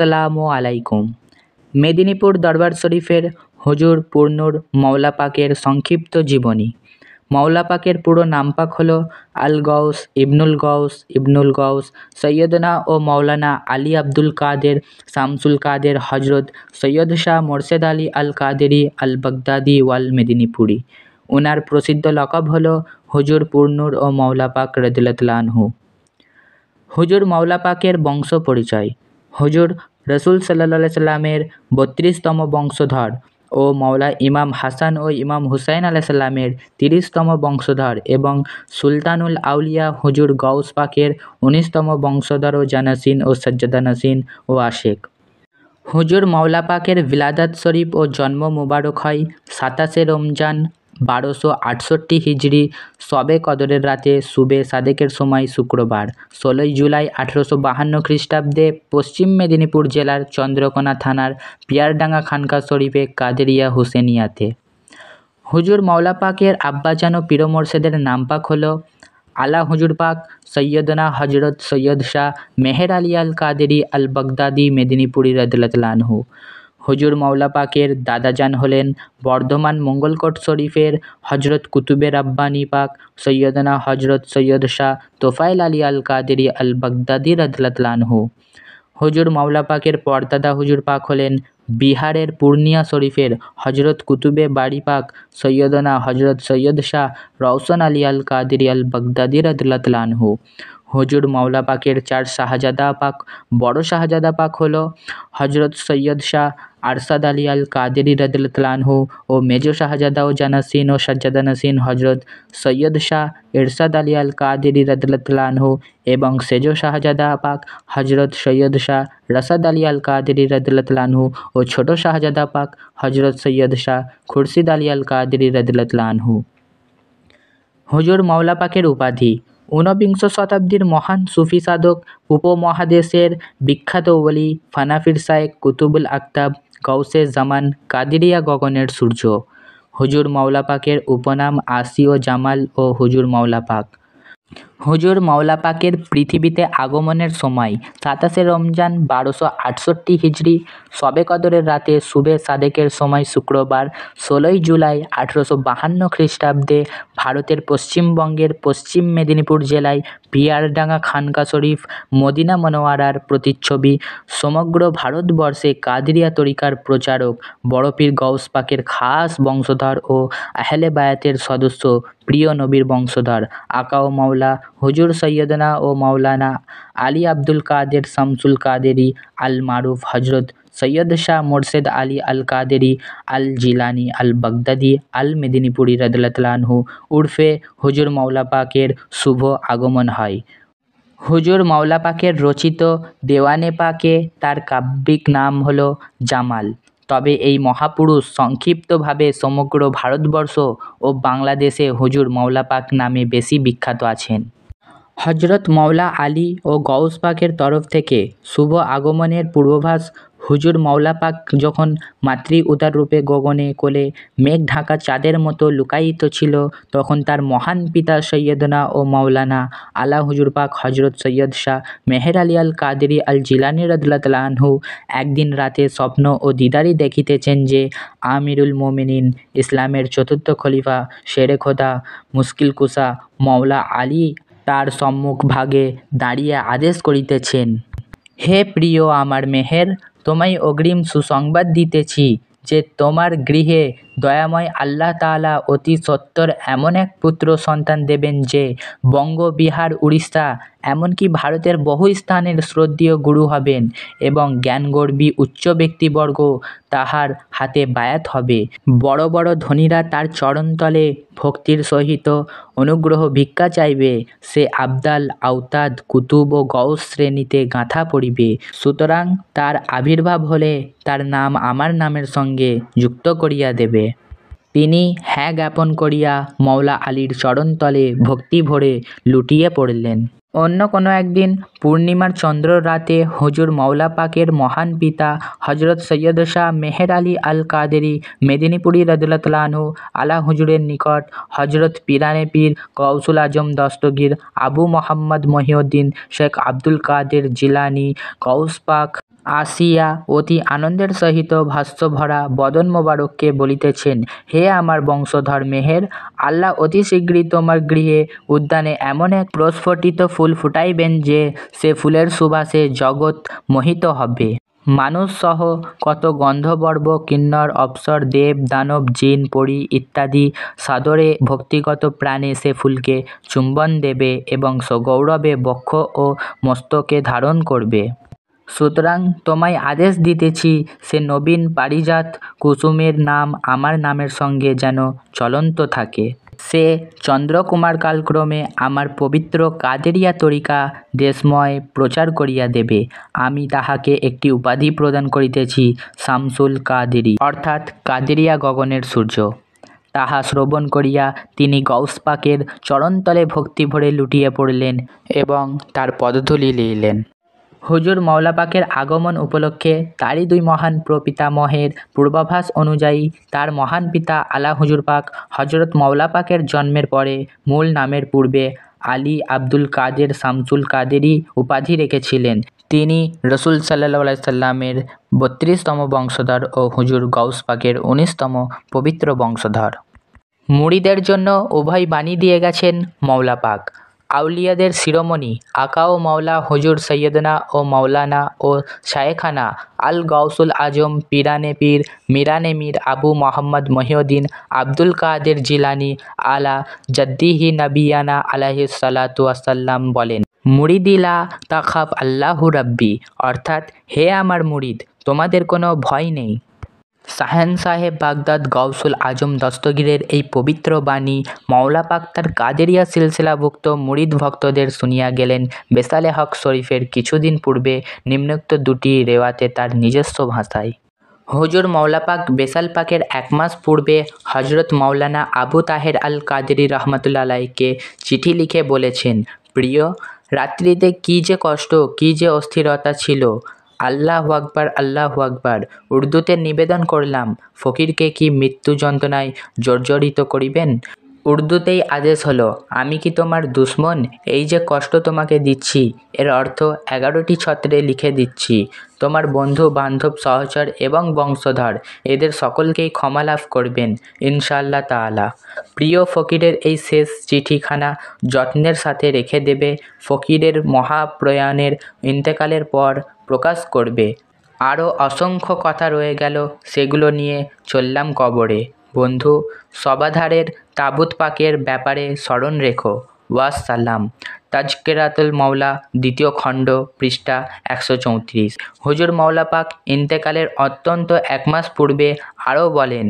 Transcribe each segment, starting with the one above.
আসসালামু আলাইকুম মেদিনীপুর দরবার শরীফের হুজুর পূর্ণুর মওলা পাকের সংক্ষিপ্ত জীবনী মওলা পাকের পুরো নাম পাক হল আল গৌস ইবনুল গৌস ইবনুল গৌস সৈয়দনা ও মৌলানা আলী আব্দুল কাদের শামসুল কাদের হজরত সৈয়দ শাহ মোর্শেদ আলী আল কাদেরি আল বাগদাদি ওয়াল মেদিনীপুরি ওনার প্রসিদ্ধ লকব হল হজুর পূর্ণুর ও মওলা পাক রদুল্লাহু হুজুর মওলা পাকের বংশ পরিচয় হজুর রসুল সাল্লা সাল্লামের বত্রিশতম বংশধর ও মাওলা ইমাম হাসান ও ইমাম হুসাইন আলাইসাল্লামের তিরিশতম বংশধর এবং সুলতানুল আউলিয়া হুজুর গৌস পাকের উনিশতম বংশধর ও জানাসিন ও নাসিন ও আশেক হুজুর মাওলা পাকের ভিলাদাত শরীফ ও জন্ম মুবারক হয় সাতাশে রমজান বারোশো আটষট্টি হিজড়ি সবে কদরের রাতে শুবে সাদেকের সময় শুক্রবার ষোলোই জুলাই আঠেরোশো বাহান্ন খ্রিস্টাব্দে পশ্চিম মেদিনীপুর জেলার চন্দ্রকোনা থানার পিয়ারডাঙ্গা খানকা শরীফে কাদেরিয়া হুসেনিয়াতে হুজুর মৌলা পাকের আব্বাজান ও পীর মোর্শেদের নাম পাক আলা হুজুর পাক সৈয়দনা হজরত সৈয়দ শাহ মেহের আলী আল কাদেরি আল বাগদাদি মেদিনীপুরি রদলতলানহু হজুর মাওলা পাকের দাদাজান হলেন বর্ধমান মঙ্গলকোট শরীফের হজরত কুতুবের রাব্বানি পাক সৈয়দনা হজরত সৈয়দ শাহ তোফাইল আলী আল কাদেরি আল বাগদাদি রাদলাতলানহু হজুর মাওলা পাকের পর্দাদা হুজুর পাক হলেন বিহারের পূর্ণিয়া শরীফের হজরত কুতুবে বাড়ি পাক সৈয়দনা হজরত সৈয়দ শাহ রওশন আলী আল কাদির আল বাগদাদি রদলাতলানহু হজুর মাওলা পাকের চার শাহজাদা পাক বড় শাহজাদা পাক হল হজরত সৈয়দ শাহ আরশাদ আলী আল কাদেরি রদুল্তলানহু ও মেজ শাহজাদা ও জানাসিন ও সাজ্জাদা নাসিন হজরত সৈয়দ শাহ এরশাদ আলী আল কাদেরি রদুল্তলানহু এবং সেজো শাহজাদা পাক হজরত সৈয়দ শাহ রসাদ আলী আল কাদেরি রদুল্তলানহু ও ছোট শাহজাদা পাক হজরত সৈয়দ শাহ খুরশিদ আলী আল কাদেরি রদুল্তলানহু হুজুর মাওলা পাকের উপাধি ঊনবিংশ শতাব্দীর মহান সুফি সাধক উপমহাদেশের বিখ্যাত ওলি ফানাফির সায়েক কুতুবুল আক্তাব গৌসে জামান কাদিরিয়া গগনের সূর্য হুজুর মাওলা পাকের উপনাম আসিও জামাল ও হুজুর মাওলা পাক হুজুর মাওলা পাকের পৃথিবীতে আগমনের সময় সাতাশে রমজান বারোশো আটষট্টি হিজড়ি সবে কদরের রাতে শুভে সাদেকের সময় শুক্রবার ষোলোই জুলাই আঠেরোশো বাহান্ন খ্রিস্টাব্দে ভারতের পশ্চিমবঙ্গের পশ্চিম মেদিনীপুর জেলায় পিয়ারডাঙ্গা খানকা শরীফ মদিনা মনোয়ারার প্রতিচ্ছবি সমগ্র ভারতবর্ষে কাদরিয়া তরিকার প্রচারক বড়পীর গৌস পাকের খাস বংশধর ও আহলে বায়াতের সদস্য প্রিয় নবীর বংশধর আকা ও মাওলা হুজুর সৈয়দনা ও মাওলানা আলী আব্দুল কাদের শামসুল কাদেরি আল মারুফ হজরত সৈয়দ শাহ মোর্শেদ আলী আল কাদেরি আল জিলানি আল বাগদাদি আল মেদিনীপুরি রদলাতলানহু উর্ফে হুজুর মাওলা পাকের শুভ আগমন হয় হুজুর মাওলা পাকের রচিত দেওয়ানে পাকে তার কাব্যিক নাম হলো জামাল তবে এই মহাপুরুষ সংক্ষিপ্তভাবে সমগ্র ভারতবর্ষ ও বাংলাদেশে হুজুর মওলা পাক নামে বেশি বিখ্যাত আছেন হজরত মওলা আলী ও গউস তরফ থেকে শুভ আগমনের পূর্বাভাস হুজুর মাওলা পাক যখন মাতৃ উদার রূপে গগনে কোলে মেঘ ঢাকা চাঁদের মতো লুকায়িত ছিল তখন তার মহান পিতা সৈয়দনা ও মাওলানা আলা হুজুর পাক হজরত সৈয়দ শাহ মেহের আলী আল কাদরি আল জিলানি রদলাতলানহু একদিন রাতে স্বপ্ন ও দিদারি দেখিতেছেন যে আমিরুল মোমিনিন ইসলামের চতুর্থ খলিফা শেরে খোদা মুশকিল কুসা মাওলা আলী তার সম্মুখ ভাগে দাঁড়িয়ে আদেশ করিতেছেন হে প্রিয় আমার মেহের তোমায় অগ্রিম সুসংবাদ দিতেছি যে তোমার গৃহে দয়াময় আল্লাহ তাআলা অতি সত্তর এমন এক পুত্র সন্তান দেবেন যে বঙ্গ বিহার উড়িষ্যা এমনকি ভারতের বহু স্থানের শ্রদ্ধীয় গুরু হবেন এবং জ্ঞানগর্বী উচ্চ ব্যক্তিবর্গ তাহার হাতে বায়াত হবে বড় বড় ধনীরা তার চরণতলে ভক্তির সহিত অনুগ্রহ ভিক্ষা চাইবে সে আবদাল আওতাদ কুতুব ও গৌ শ্রেণীতে গাঁথা পড়িবে সুতরাং তার আবির্ভাব হলে তার নাম আমার নামের সঙ্গে যুক্ত করিয়া দেবে তিনি হ্যাঁ জ্ঞাপন করিয়া মৌলা আলীর চরণতলে ভক্তি ভরে লুটিয়ে পড়লেন অন্য কোনো একদিন পূর্ণিমার চন্দ্র রাতে হজুর মওলা পাকের মহান পিতা হজরত সৈয়দ শাহ মেহের আলী আল কাদেরি মেদিনীপুরী রদুলতলানু আলা হুজুরের নিকট হজরত পিরানে পীর কৌসুল আজম দস্তগীর আবু মোহাম্মদ মহিউদ্দিন শেখ আব্দুল কাদের জিলানি গৌস পাক আসিয়া অতি আনন্দের সহিত ভাষ্যভরা বদন মোবারককে বলিতেছেন হে আমার বংশধর মেহের আল্লাহ অতি শীঘ্রই তোমার গৃহে উদ্যানে এমন এক প্রস্ফুটিত ফুল ফুটাইবেন যে সে ফুলের সুবাসে জগৎ মোহিত হবে মানুষ সহ কত গন্ধবর্ব কিন্নর অপ্সর দেব দানব জিন পরি ইত্যাদি সাদরে ভক্তিগত প্রাণে সে ফুলকে চুম্বন দেবে এবং সগৌরবে বক্ষ ও মস্তকে ধারণ করবে সুতরাং তোমায় আদেশ দিতেছি সে নবীন পারিজাত কুসুমের নাম আমার নামের সঙ্গে যেন চলন্ত থাকে সে চন্দ্রকুমার কালক্রমে আমার পবিত্র কাদেরিয়া তরিকা দেশময় প্রচার করিয়া দেবে আমি তাহাকে একটি উপাধি প্রদান করিতেছি শামসুল কাদেরি অর্থাৎ কাদেরিয়া গগনের সূর্য তাহা শ্রবণ করিয়া তিনি গৌসপাকের চরণতলে ভক্তিভরে লুটিয়ে পড়লেন এবং তার পদধূলি লইলেন হুজুর মাওলা পাকের আগমন উপলক্ষে তারই দুই মহান প্রপিতা মহের পূর্বাভাস অনুযায়ী তার মহান পিতা আলা হুজুর পাক হজরত মাওলা পাকের জন্মের পরে মূল নামের পূর্বে আলী আব্দুল কাদের শামসুল কাদেরই উপাধি রেখেছিলেন তিনি রসুল সাল্লা সাল্লামের বত্রিশতম বংশধর ও হুজুর গৌস পাকের উনিশতম পবিত্র বংশধর মুড়িদের জন্য উভয় বাণী দিয়ে গেছেন মৌলা পাক আউলিয়াদের শিরোমণি আকাও মাওলা হুজুর সৈয়দনা ও মৌলানা ও শায়েখানা আল গৌসুল আজম পিরানে পীর মিরানে মীর আবু মোহাম্মদ মহিউদ্দিন আব্দুল কাদের জিলানি আলা জদ্দিহি নবিয়ানা আলাহ সালাতুয়াসাল্লাম বলেন মুড়িদিলা তাখাফ আল্লাহু রব্বি অর্থাৎ হে আমার মুড়িদ তোমাদের কোনো ভয় নেই শাহেন সাহেব বাগদাদ গৌসুল আজম দস্তগীরের এই পবিত্র বাণী মওলা পাক্তার তার কাদেরিয়া সিলসিলাভুক্ত মুরিদ ভক্তদের শুনিয়া গেলেন বেসালে হক শরীফের কিছুদিন পূর্বে নিম্নোক্ত দুটি রেওয়াতে তার নিজস্ব ভাষায় হুজুর মৌলাপাক বেসাল পাকের এক মাস পূর্বে হজরত মাওলানা আবু তাহের আল কাদেরি রহমতুল্লাহকে চিঠি লিখে বলেছেন প্রিয় রাত্রিতে কী যে কষ্ট কী যে অস্থিরতা ছিল আল্লাহ আকবার আল্লাহ আকবার উর্দুতে নিবেদন করলাম ফকিরকে কি মৃত্যু যন্ত্রণায় জর্জরিত করিবেন উর্দুতেই আদেশ হলো আমি কি তোমার দুশ্মন এই যে কষ্ট তোমাকে দিচ্ছি এর অর্থ এগারোটি ছত্রে লিখে দিচ্ছি তোমার বন্ধু বান্ধব সহচর এবং বংশধর এদের সকলকেই ক্ষমা লাভ করবেন ইনশাল্লাহ তাআলা প্রিয় ফকিরের এই শেষ চিঠিখানা যত্নের সাথে রেখে দেবে ফকিরের মহাপ্রয়াণের ইন্তেকালের পর প্রকাশ করবে আরও অসংখ্য কথা রয়ে গেল সেগুলো নিয়ে চললাম কবরে বন্ধু সবাধারের তাবুত পাকের ব্যাপারে স্মরণ রেখো ওয়াসাল্লাম তাজকেরাতুল মৌলা দ্বিতীয় খণ্ড পৃষ্ঠা একশো চৌত্রিশ হুজুর মৌলা পাক ইন্তেকালের অত্যন্ত এক মাস পূর্বে আরও বলেন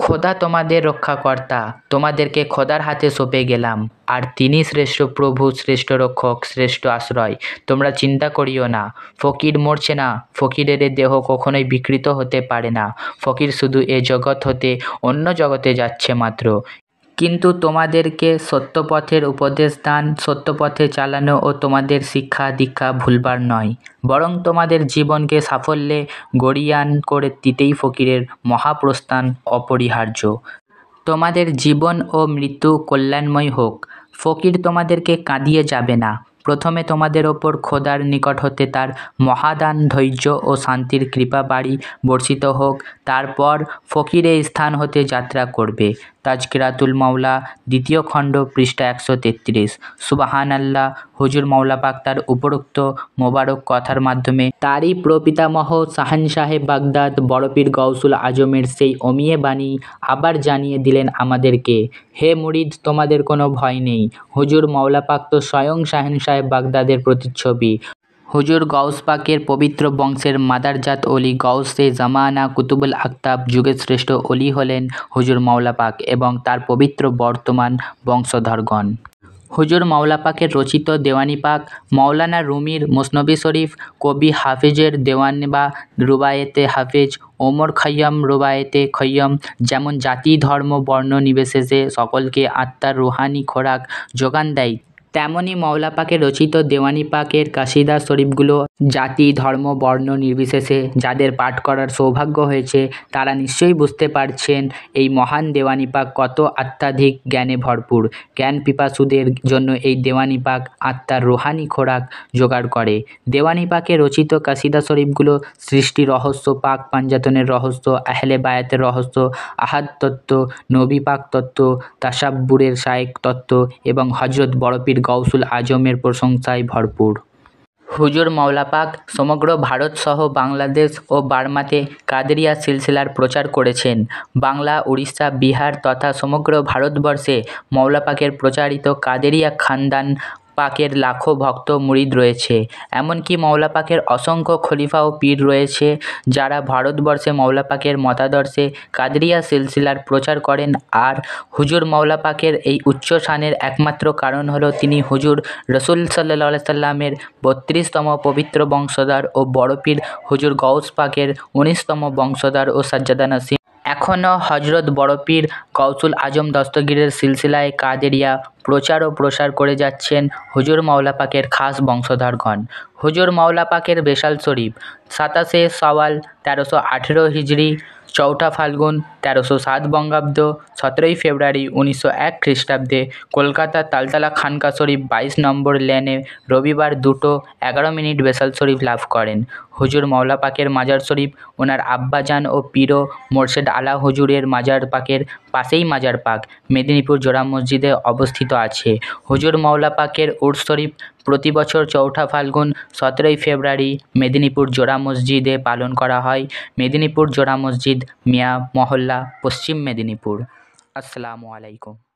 খোদা তোমাদের রক্ষাকর্তা তোমাদেরকে খোদার হাতে সঁপে গেলাম আর তিনি শ্রেষ্ঠ প্রভু শ্রেষ্ঠ রক্ষক শ্রেষ্ঠ আশ্রয় তোমরা চিন্তা করিও না ফকির মরছে না ফকিরের দেহ কখনোই বিকৃত হতে পারে না ফকির শুধু এ জগৎ হতে অন্য জগতে যাচ্ছে মাত্র কিন্তু তোমাদেরকে সত্যপথের উপদেশ দান সত্যপথে চালানো ও তোমাদের শিক্ষা দীক্ষা ভুলবার নয় বরং তোমাদের জীবনকে সাফল্যে গড়িয়ান করে দিতেই ফকিরের মহাপ্রস্থান অপরিহার্য তোমাদের জীবন ও মৃত্যু কল্যাণময় হোক ফকির তোমাদেরকে কাঁদিয়ে যাবে না প্রথমে তোমাদের ওপর খোদার নিকট হতে তার মহাদান ধৈর্য ও শান্তির কৃপা বাড়ি বর্ষিত হোক তারপর ফকিরে স্থান হতে যাত্রা করবে তাজকিরাতুল মাওলা দ্বিতীয় খণ্ড পৃষ্ঠা একশো তেত্রিশ সুবাহান আল্লাহ হুজুর মাওলা পাক তার উপরোক্ত মোবারক কথার মাধ্যমে তারই প্রপিতামহ সাহান সাহেব বাগদাদ বড়পীর গৌসুল আজমের সেই অমিয়ে বাণী আবার জানিয়ে দিলেন আমাদেরকে হে মুরিদ তোমাদের কোনো ভয় নেই হুজুর মাওলা পাক তো স্বয়ং শাহেন সাহেব বাগদাদের প্রতিচ্ছবি হুজুর গৌস পাকের পবিত্র বংশের মাদারজাত অলি গৌসে জামানা কুতুবুল আক্তাব যুগের শ্রেষ্ঠ অলি হলেন হুজুর মাওলা পাক এবং তার পবিত্র বর্তমান বংশধরগণ হুজুর মাওলা পাকের রচিত দেওয়ানি পাক মাওলানা রুমির মোসনবী শরীফ কবি হাফিজের দেওয়ানি বা রুবায়েতে হাফিজ ওমর খৈয়ম রুবায়েতে খৈয়ম যেমন জাতি ধর্ম বর্ণ নিবেশেষে সকলকে আত্মার রুহানি খোরাক যোগান দেয় তেমনই মওলা পাকের রচিত দেওয়ানি পাকের কাশিদা শরীফগুলো জাতি ধর্ম বর্ণ নির্বিশেষে যাদের পাঠ করার সৌভাগ্য হয়েছে তারা নিশ্চয়ই বুঝতে পারছেন এই মহান দেওয়ানি পাক কত আত্মাধিক জ্ঞানে ভরপুর জ্ঞান পিপাসুদের জন্য এই দেওয়ানি পাক আত্মার রোহানি খোরাক জোগাড় করে দেওয়ানি পাকে রচিত কাশিদা শরীফগুলো সৃষ্টি রহস্য পাক পাঞ্জাতনের রহস্য আহলে বায়াতের রহস্য আহাদ তত্ত্ব নবী পাক তত্ত্ব তাসাব্বুরের শায়েক তত্ত্ব এবং হজরত বড়পীর গৌসুল আজমের প্রশংসায় ভরপুর হুজুর মওলাপাক সমগ্র ভারতসহ বাংলাদেশ ও বার্মাতে কাদেরিয়া সিলসিলার প্রচার করেছেন বাংলা উড়িষ্যা বিহার তথা সমগ্র ভারতবর্ষে মওলাপাকের প্রচারিত কাদেরিয়া খানদান পাকের লাখো ভক্ত মুরিদ রয়েছে এমনকি মওলা পাকের অসংখ্য খলিফা ও পীর রয়েছে যারা ভারতবর্ষে মওলা পাকের মতাদর্শে কাদরিয়া সিলসিলার প্রচার করেন আর হুজুর মওলা পাকের এই উচ্চ স্থানের একমাত্র কারণ হলো তিনি হুজুর রসুল সাল্লা সাল্লামের বত্রিশতম পবিত্র বংশধর ও বড় পীর হুজুর গৌস পাকের উনিশতম বংশধর ও সাজ্জাদা নাসিম এখনও হজরত বড়পীর গউসুল আজম দস্তগীরের সিলসিলায় কাদেরিয়া প্রচার ও প্রসার করে যাচ্ছেন হুজুর মাওলা পাকের খাস বংশধরগণ হুজুর মাওলা পাকের বেশাল শরীফ সাতাশে সওয়াল তেরোশো আঠেরো হিজড়ি চৌঠা ফাল্গুন তেরোশো সাত বঙ্গাব্দ সতেরোই ফেব্রুয়ারি উনিশশো এক খ্রিস্টাব্দে কলকাতার তালতলা খানকা শরীফ বাইশ নম্বর লেনে রবিবার দুটো এগারো মিনিট বেসাল শরীফ লাভ করেন হুজুর মাওলা পাকের মাজার শরীফ ওনার আব্বাজান ও পিরো মোর্শেদ আলা হুজুরের মাজার পাকের পাশেই মাজার পাক মেদিনীপুর জোড়া মসজিদে অবস্থিত আছে হুজুর মওলা পাকের উর্স শরীফ প্রতি বছর চৌঠা ফাল্গুন সতেরোই ফেব্রুয়ারি মেদিনীপুর জোড়া মসজিদে পালন করা হয় মেদিনীপুর জোড়া মসজিদ মিয়া মহল্লা পশ্চিম মেদিনীপুর আসসালামু আলাইকুম